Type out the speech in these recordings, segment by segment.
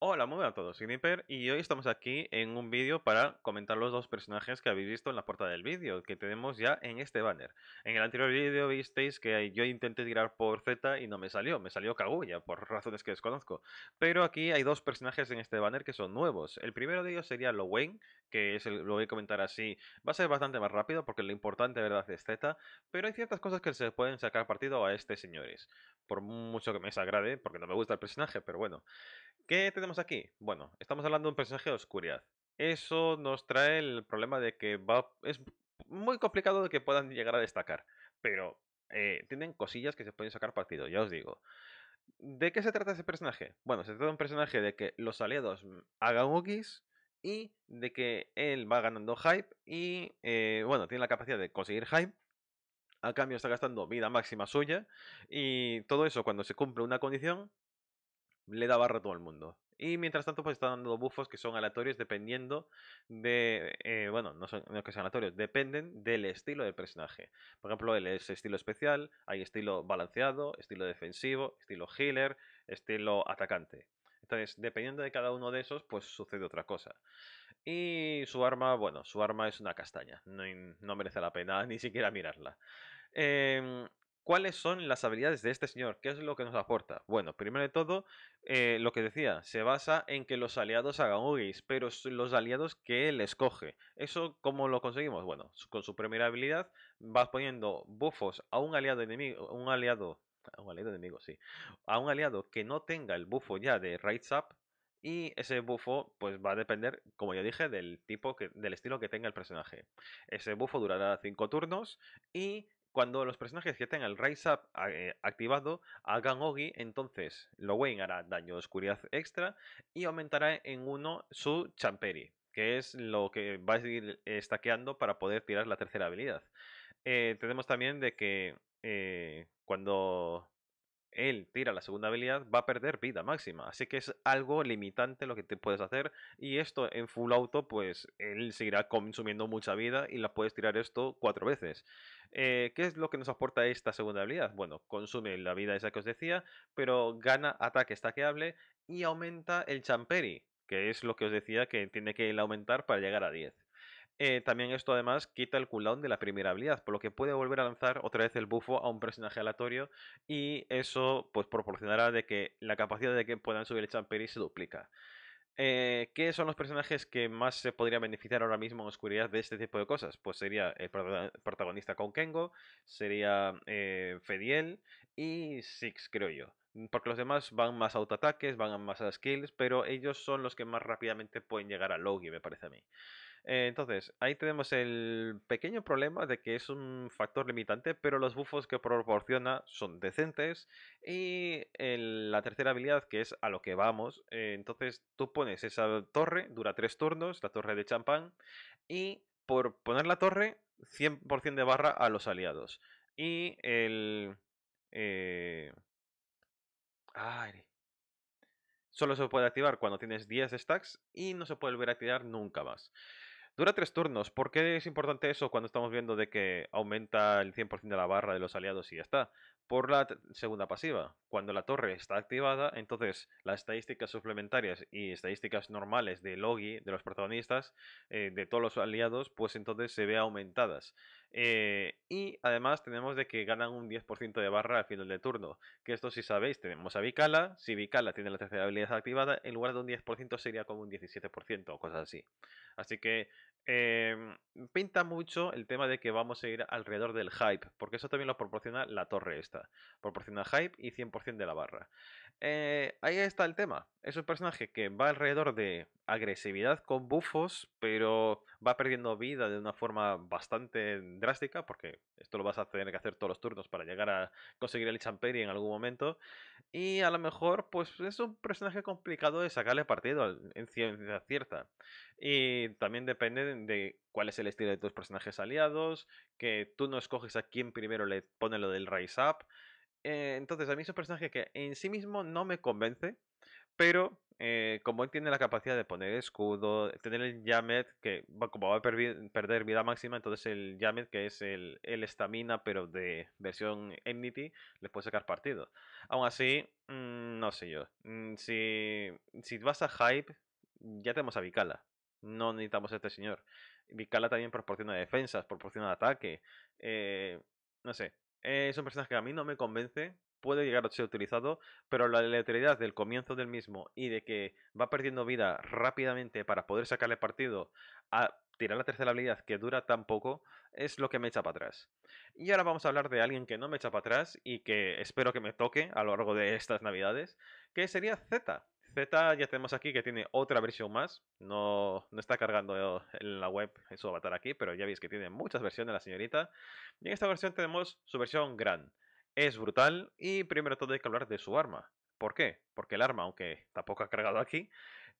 Hola, muy buenas a todos, Sniper y hoy estamos aquí en un vídeo para comentar los dos personajes que habéis visto en la portada del vídeo, que tenemos ya en este banner. En el anterior vídeo visteis que yo intenté tirar por Z y no me salió, me salió cagulla, por razones que desconozco. Pero aquí hay dos personajes en este banner que son nuevos. El primero de ellos sería Lo que es lo voy a comentar así, va a ser bastante más rápido porque lo importante de verdad es Z, pero hay ciertas cosas que se pueden sacar partido a este señores. Por mucho que me desagrade, porque no me gusta el personaje, pero bueno. ¿Qué tenemos aquí? Bueno, estamos hablando de un personaje de oscuridad. Eso nos trae el problema de que va, es muy complicado de que puedan llegar a destacar. Pero eh, tienen cosillas que se pueden sacar partido, ya os digo. ¿De qué se trata ese personaje? Bueno, se trata de un personaje de que los aliados hagan Ukis y de que él va ganando hype y, eh, bueno, tiene la capacidad de conseguir hype. A cambio está gastando vida máxima suya y todo eso cuando se cumple una condición le da barra a todo el mundo. Y mientras tanto, pues está dando buffos que son aleatorios dependiendo de. Eh, bueno, no, son, que sean aleatorios, dependen del estilo del personaje. Por ejemplo, él es estilo especial, hay estilo balanceado, estilo defensivo, estilo healer, estilo atacante. Entonces, dependiendo de cada uno de esos, pues sucede otra cosa. Y su arma, bueno, su arma es una castaña. No, no merece la pena ni siquiera mirarla. Eh, ¿Cuáles son las habilidades de este señor? ¿Qué es lo que nos aporta? Bueno, primero de todo, eh, lo que decía, se basa en que los aliados hagan UGIs, pero los aliados que él escoge. ¿Eso cómo lo conseguimos? Bueno, con su primera habilidad vas poniendo buffos a un aliado enemigo, un aliado, a un aliado enemigo, sí, a un aliado que no tenga el buffo ya de Rights Up, y ese buffo pues va a depender, como ya dije, del tipo que, del estilo que tenga el personaje. Ese buffo durará 5 turnos y cuando los personajes que tengan el Rise Up eh, activado hagan Ogi, entonces wayne hará daño de oscuridad extra y aumentará en 1 su Champeri, que es lo que va a seguir estaqueando para poder tirar la tercera habilidad. Eh, tenemos también de que eh, cuando él tira la segunda habilidad va a perder vida máxima, así que es algo limitante lo que te puedes hacer y esto en full auto pues él seguirá consumiendo mucha vida y la puedes tirar esto cuatro veces. Eh, ¿Qué es lo que nos aporta esta segunda habilidad? Bueno, consume la vida esa que os decía, pero gana ataque estáqueable y aumenta el champeri, que es lo que os decía que tiene que aumentar para llegar a 10. Eh, también esto además quita el cooldown de la primera habilidad, por lo que puede volver a lanzar otra vez el bufo a un personaje aleatorio y eso pues proporcionará de que la capacidad de que puedan subir el champeri se duplica. Eh, ¿qué son los personajes que más se podrían beneficiar ahora mismo en oscuridad de este tipo de cosas? Pues sería el protagonista con Kengo, sería eh, Fediel y Six, creo yo. Porque los demás van más a autoataques, van más a skills, pero ellos son los que más rápidamente pueden llegar a Logi, me parece a mí. Eh, entonces, ahí tenemos el pequeño problema de que es un factor limitante, pero los buffos que proporciona son decentes. Y la tercera habilidad, que es a lo que vamos, eh, entonces tú pones esa torre, dura tres turnos, la torre de champán, y por poner la torre, 100% de barra a los aliados. Y el... Eh, ay, solo se puede activar cuando tienes 10 stacks y no se puede volver a activar nunca más. Dura tres turnos. ¿Por qué es importante eso cuando estamos viendo de que aumenta el 100% de la barra de los aliados y ya está? Por la segunda pasiva. Cuando la torre está activada, entonces las estadísticas suplementarias y estadísticas normales de Logi, de los protagonistas, eh, de todos los aliados, pues entonces se ve aumentadas. Eh, y además tenemos de que ganan un 10% de barra al final de turno. Que esto si sabéis, tenemos a Vicala. Si Vicala tiene la tercera habilidad activada, en lugar de un 10% sería como un 17% o cosas así. Así que Em, pinta mucho el tema de que vamos a ir alrededor del hype, porque eso también lo proporciona la torre esta. Proporciona hype y 100% de la barra. Eh, ahí está el tema. Es un personaje que va alrededor de agresividad con bufos, pero va perdiendo vida de una forma bastante drástica, porque esto lo vas a tener que hacer todos los turnos para llegar a conseguir el Champeri en algún momento. Y a lo mejor, pues es un personaje complicado de sacarle partido en ciencia cierta. Y también depende de cuál es el estilo de tus personajes aliados, que tú no escoges a quién primero le pone lo del Rise Up. Eh, entonces, a mí es un personaje que en sí mismo no me convence, pero eh, como él tiene la capacidad de poner escudo, tener el Yamet, que como va a perder vida máxima, entonces el Yamet, que es el estamina, pero de versión Enmity, Le puede sacar partido. Aún así, mm, no sé yo. Mm, si, si vas a Hype, ya tenemos a Vicala. No necesitamos este señor. Vicala también proporciona defensas, proporciona ataque. Eh, no sé. es un personaje que a mí no me convence. Puede llegar a ser utilizado, pero la letalidad del comienzo del mismo y de que va perdiendo vida rápidamente para poder sacarle partido a tirar la tercera habilidad que dura tan poco es lo que me echa para atrás. Y ahora vamos a hablar de alguien que no me echa para atrás y que espero que me toque a lo largo de estas navidades, que sería Z. Z ya tenemos aquí que tiene otra versión más. No, está cargando en la web en su avatar aquí, pero ya veis que tiene muchas versiones la señorita. Y en esta versión tenemos su versión gran. Es brutal y primero todo hay que hablar de su arma. ¿Por qué? Porque el arma, aunque tampoco ha cargado aquí,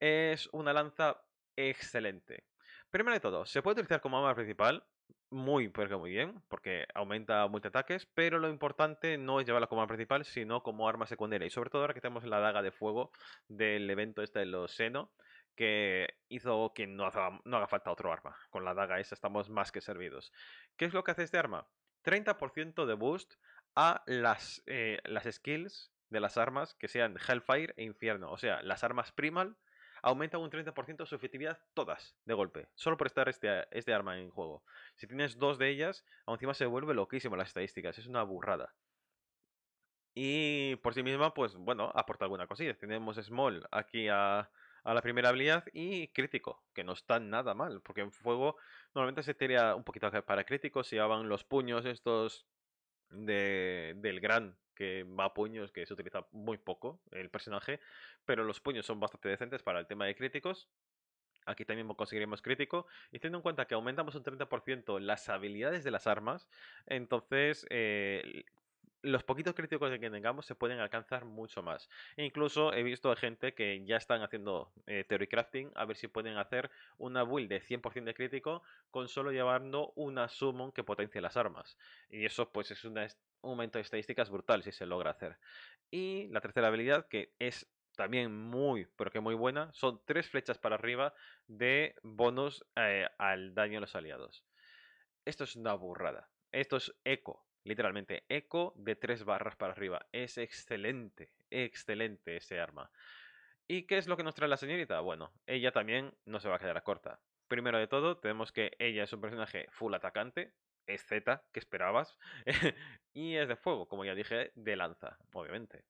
es una lanza excelente. Primero de todo, se puede utilizar como arma principal, muy, pero muy bien, porque aumenta muchos ataques, pero lo importante no es llevarla como arma principal, sino como arma secundaria. Y sobre todo ahora que tenemos la daga de fuego del evento este de los Seno, que hizo que no haga, falta otro arma. Con la daga esa estamos más que servidos. ¿Qué es lo que hace este arma? 30% de boost a las, eh, las skills de las armas que sean Hellfire e Infierno. O sea, las armas primal aumenta un 30% su efectividad todas de golpe, solo por estar este, este arma en juego. Si tienes dos de ellas, aún encima se vuelve loquísimo las estadísticas, es una burrada. Y por sí misma, pues bueno, aporta alguna cosilla. Tenemos Small aquí a, la primera habilidad y Crítico, que no está nada mal, porque en fuego normalmente se tira un poquito para Crítico, Si los puños estos de, del gran que va a puños, que se utiliza muy poco el personaje, pero los puños son bastante decentes para el tema de críticos. Aquí también conseguiremos crítico. Y teniendo en cuenta que aumentamos un 30% las habilidades de las armas, entonces eh, los poquitos críticos que tengamos se pueden alcanzar mucho más. E incluso he visto a gente que ya están haciendo eh, theory crafting a ver si pueden hacer una build de 100% de crítico con solo llevando una summon que potencie las armas. Y eso pues es una un aumento de estadísticas brutal si se logra hacer. Y la tercera habilidad, que es también muy, pero que muy buena, son tres flechas para arriba de bonus eh, al daño a los aliados. Esto es una burrada. Esto es eco, literalmente eco de tres barras para arriba. Es excelente, excelente ese arma. ¿Y qué es lo que nos trae la señorita? Bueno, ella también no se va a quedar a corta. Primero de todo, tenemos que ella es un personaje full atacante, es Z, que esperabas, y es de fuego, como ya dije, de lanza, obviamente.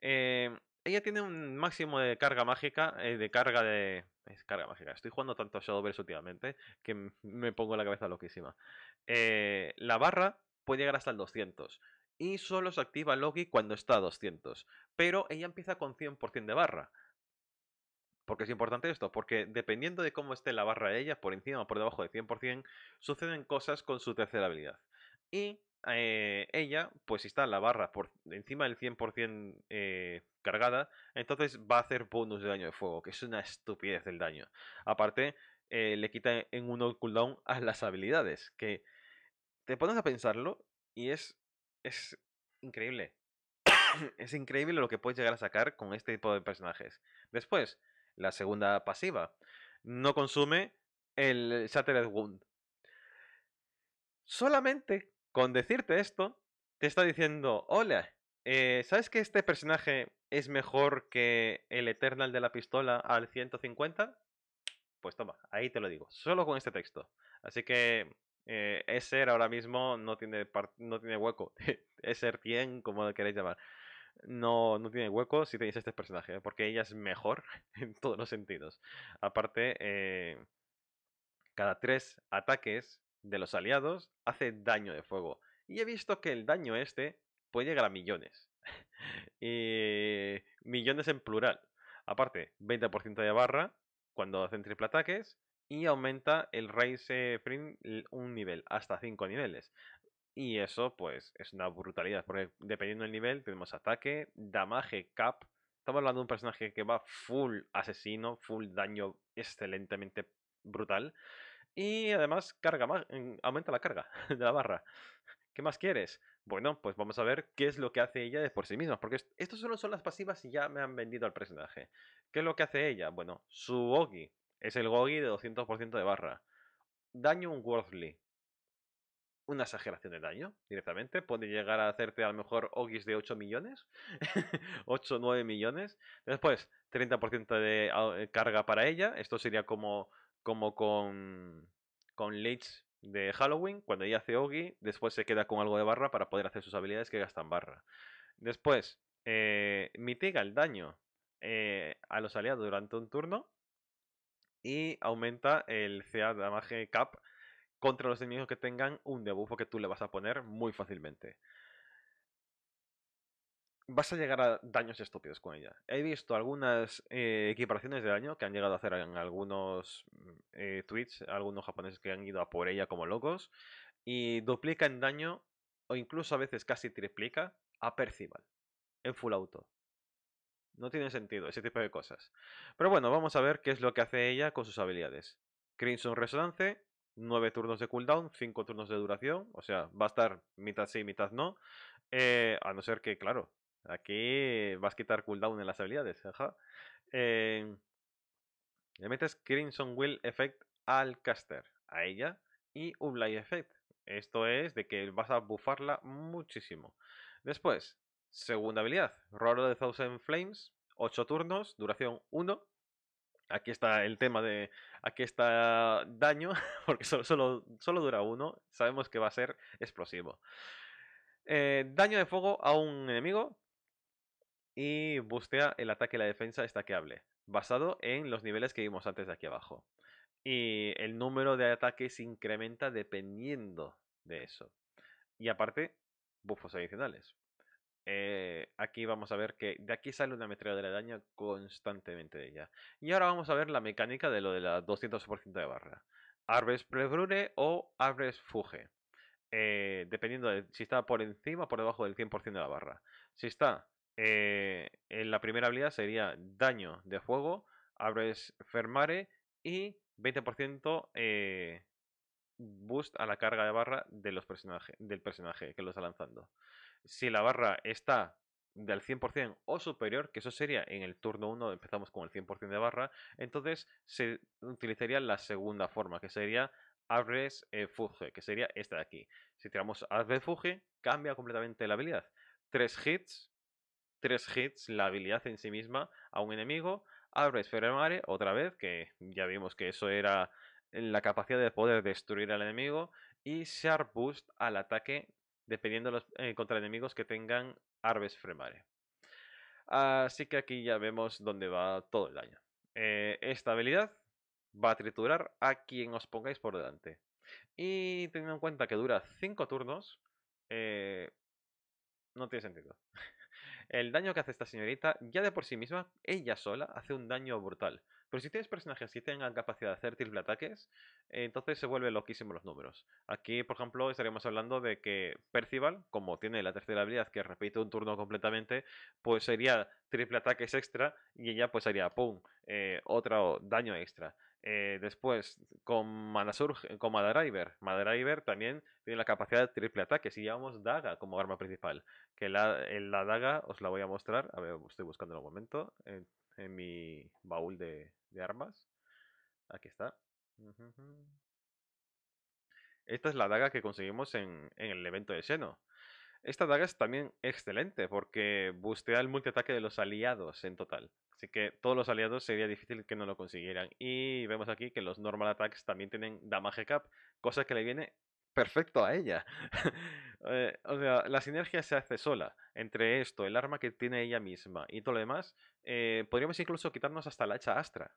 Eh, ella tiene un máximo de carga mágica, eh, de carga de... Es carga mágica, estoy jugando tanto a Shadowverse últimamente que me pongo la cabeza loquísima. Eh, la barra puede llegar hasta el 200 y solo se activa Loki cuando está a 200, pero ella empieza con 100% de barra. Porque es importante esto, porque dependiendo de cómo esté la barra de ella, por encima o por debajo de 100%, suceden cosas con su tercera habilidad. Y eh, ella, pues si está la barra por encima del 100% eh, cargada, entonces va a hacer bonus de daño de fuego, que es una estupidez el daño. Aparte, eh, le quita en un cooldown a las habilidades, que te pones a pensarlo y es, es increíble. es increíble lo que puedes llegar a sacar con este tipo de personajes. Después, la segunda pasiva. No consume el Shattered Wound. Solamente con decirte esto, te está diciendo, hola, eh, ¿sabes que este personaje es mejor que el Eternal de la pistola al 150? Pues toma, ahí te lo digo, solo con este texto. Así que eh, ahora mismo no tiene, no tiene hueco. Eser 100, como lo queréis llamar no, tiene hueco si tenéis este personaje, ¿eh? porque ella es mejor en todos los sentidos. Aparte, eh, cada tres ataques de los aliados hace daño de fuego. Y he visto que el daño este puede llegar a millones. y millones en plural. Aparte, 20% de barra cuando hacen triple ataques. Y aumenta el raise Print un nivel, hasta 5 niveles. Y eso, pues, es una brutalidad, porque dependiendo del nivel, tenemos ataque, damage, cap. Estamos hablando de un personaje que va full asesino, full daño excelentemente brutal. Y además carga mm, aumenta la carga de la barra. ¿Qué más quieres? Bueno, pues vamos a ver qué es lo que hace ella de por sí misma, porque estas solo son las pasivas y ya me han vendido al personaje. ¿Qué es lo que hace ella? Bueno, su ogi. es el ogi de 200% de barra. Daño un worthly una exageración de daño directamente. Puede llegar a hacerte a lo mejor Ogis de 8 millones, 8, 9 millones. Después, 30% de eh, carga para ella. Esto sería como, como con, con Leech de Halloween. Cuando ella hace Ogi, después se queda con algo de barra para poder hacer sus habilidades que gastan barra. Después, eh, mitiga el daño eh, a los aliados durante un turno. Y aumenta el CA Damage Cap contra los enemigos que tengan un debuffo que tú le vas a poner muy fácilmente. Vas a llegar a daños estúpidos con ella. He visto algunas eh, equiparaciones de daño que han llegado a hacer en algunos mm, eh, tweets, algunos japoneses que han ido a por ella como locos, y duplica en daño, o incluso a veces casi triplica, a Percival en full auto. No tiene sentido ese tipo de cosas. Pero bueno, vamos a ver qué es lo que hace ella con sus habilidades. Crimson Resonance 9 turnos de cooldown, 5 turnos de duración, o sea, va a estar mitad sí, mitad no, eh, a no ser que, claro, aquí vas a quitar cooldown en las habilidades, eh, le metes Crimson Will Effect al caster, a ella, y Ublay Effect. Esto es de que vas a bufarla muchísimo. Después, segunda habilidad, Roar de Thousand Flames, 8 turnos, duración 1. Aquí está el tema de. Aquí está daño, porque solo, dura uno. Sabemos que va a ser explosivo. Eh, daño de fuego a un enemigo. Y bustea el ataque y la defensa estaqueable. Basado en los niveles que vimos antes de aquí abajo. Y el número de ataques incrementa dependiendo de eso. Y aparte, buffos adicionales. Eh, aquí vamos a ver que de aquí sale una metralla de daño constantemente de ella. Y ahora vamos a ver la mecánica de lo de la 200% de barra. Arbres Prebrune o arbres fuge. Eh, dependiendo de si está por encima o por debajo del 100% de la barra. Si está eh, en la primera habilidad sería daño de fuego, arbres fermare y 20% boost a la carga de barra de los del personaje que lo está lanzando. Si la barra está del 100% o superior, que eso sería en el turno 1, empezamos con el 100% de barra, entonces se utilizaría la segunda forma, que sería Abres eh, Fuge, que sería esta de aquí. Si tiramos e Fuge, cambia completamente la habilidad. Tres hits, tres hits, la habilidad en sí misma a un enemigo. abre Feremare, otra vez, que ya vimos que eso era la capacidad de poder destruir al enemigo. Y Sharp Boost al ataque dependiendo los eh, contra enemigos que tengan Arves Fremare. Así que aquí ya vemos dónde va todo el daño. Eh, esta habilidad va a triturar a quien os pongáis por delante. Y teniendo en cuenta que dura 5 turnos, eh, no tiene sentido. El daño que hace esta señorita, ya de por sí misma, ella sola, hace un daño brutal. Pero si tienes personajes que tengan capacidad de hacer triple ataques, entonces se vuelven loquísimos los números. Aquí, por ejemplo, estaríamos hablando de que Percival, como tiene la tercera habilidad que repite un turno completamente, pues sería triple ataques extra y ella pues haría, ¡pum!, eh, otro daño extra. Eh, después, con, Manasur, eh, con Madriver. Madriver también tiene la capacidad de triple ataque. Si llevamos daga como arma principal, que la, en la daga os la voy a mostrar. A ver, estoy buscando en un momento en, mi baúl de, armas. Aquí está. Esta es la daga que conseguimos en, en el evento de seno Esta daga es también excelente porque bustea el multiataque de los aliados en total. Así que todos los aliados sería difícil que no lo consiguieran. Y vemos aquí que los normal attacks también tienen damage cap, cosa que le viene perfecto a ella. Eh, o sea, la sinergia se hace sola entre esto, el arma que tiene ella misma y todo lo demás. Eh, podríamos incluso quitarnos hasta la hacha astra.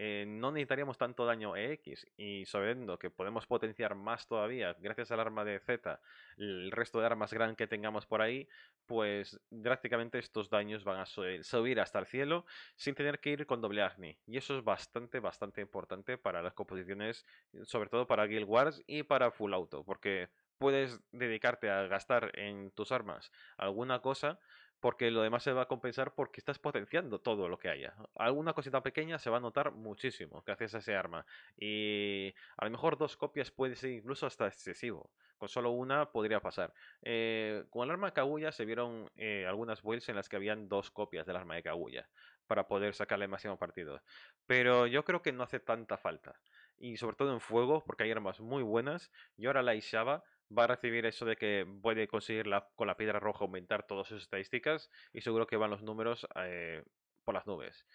Eh, no necesitaríamos tanto daño EX y sabiendo que podemos potenciar más todavía gracias al arma de Z, el resto de armas gran que tengamos por ahí, pues prácticamente estos daños van a subir hasta el cielo sin tener que ir con doble Agni. Y eso es bastante, bastante importante para las composiciones, sobre todo para Guild Wars y para Full Auto, porque puedes dedicarte a gastar en tus armas alguna cosa porque lo demás se va a compensar porque estás potenciando todo lo que haya. Alguna cosita pequeña se va a notar muchísimo gracias a ese arma. Y a lo mejor dos copias puede ser incluso hasta excesivo. Con solo una podría pasar. Eh, con el arma de Kaguya se vieron eh, algunas builds en las que habían dos copias del arma de Kaguya para poder sacarle el máximo partido. Pero yo creo que no hace tanta falta. Y sobre todo en fuego, porque hay armas muy buenas. Y ahora la Ishaba va a recibir eso de que puede conseguir con la piedra roja aumentar todas sus estadísticas y seguro que van los números eh, por las nubes.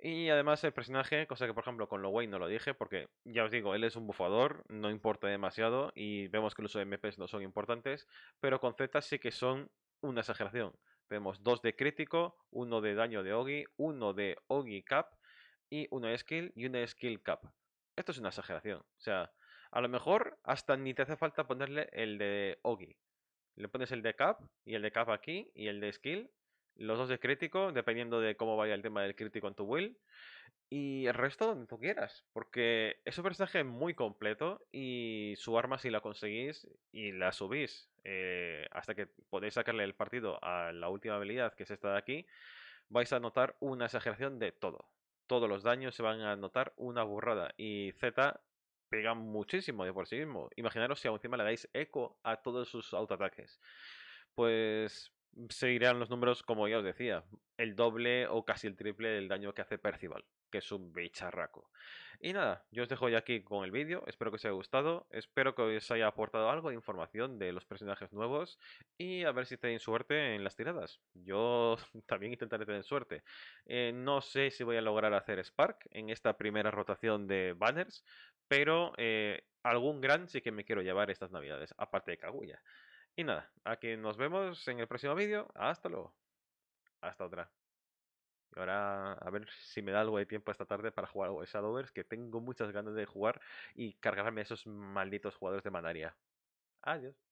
Y además el personaje, cosa que por ejemplo con Lowey no lo dije, porque ya os digo, él es un bufador, no importa demasiado y vemos que los MPs no son importantes, pero con Z sí que son una exageración. vemos dos de crítico, uno de daño de Ogi, uno de Ogi Cap y uno de skill y uno de skill cap. Esto es una exageración. O sea, a lo mejor hasta ni te hace falta ponerle el de Ogi. Le pones el de Cap y el de Cap aquí y el de Skill. Los dos de crítico, dependiendo de cómo vaya el tema del crítico en tu will Y el resto donde tú quieras. Porque es un personaje muy completo y su arma si la conseguís y la subís eh, hasta que podéis sacarle el partido a la última habilidad que es esta de aquí, vais a notar una exageración de todo todos los daños se van a notar una burrada. Y Z pega muchísimo de por sí mismo. Imaginaros si encima le dais eco a todos sus autoataques. Pues seguirán los números, como ya os decía, el doble o casi el triple del daño que hace Percival, que es un bicharraco. Y nada, yo os dejo ya aquí con el vídeo, espero que os haya gustado, espero que os haya aportado algo de información de los personajes nuevos y a ver si tenéis suerte en las tiradas. Yo también intentaré tener suerte. Eh, no sé si voy a lograr hacer Spark en esta primera rotación de banners, pero eh, algún gran sí que me quiero llevar estas navidades, aparte de Kaguya. Y nada, aquí nos vemos en el próximo vídeo. Hasta luego. Hasta otra. Y ahora a ver si me da algo de tiempo esta tarde para jugar a Shadowverse, que tengo muchas ganas de jugar y cargarme a esos malditos jugadores de Manaria. Adiós.